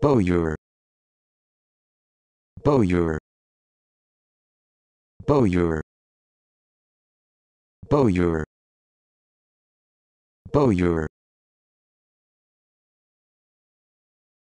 Bowyer Bowyer Bowyer Bowyer Bowyer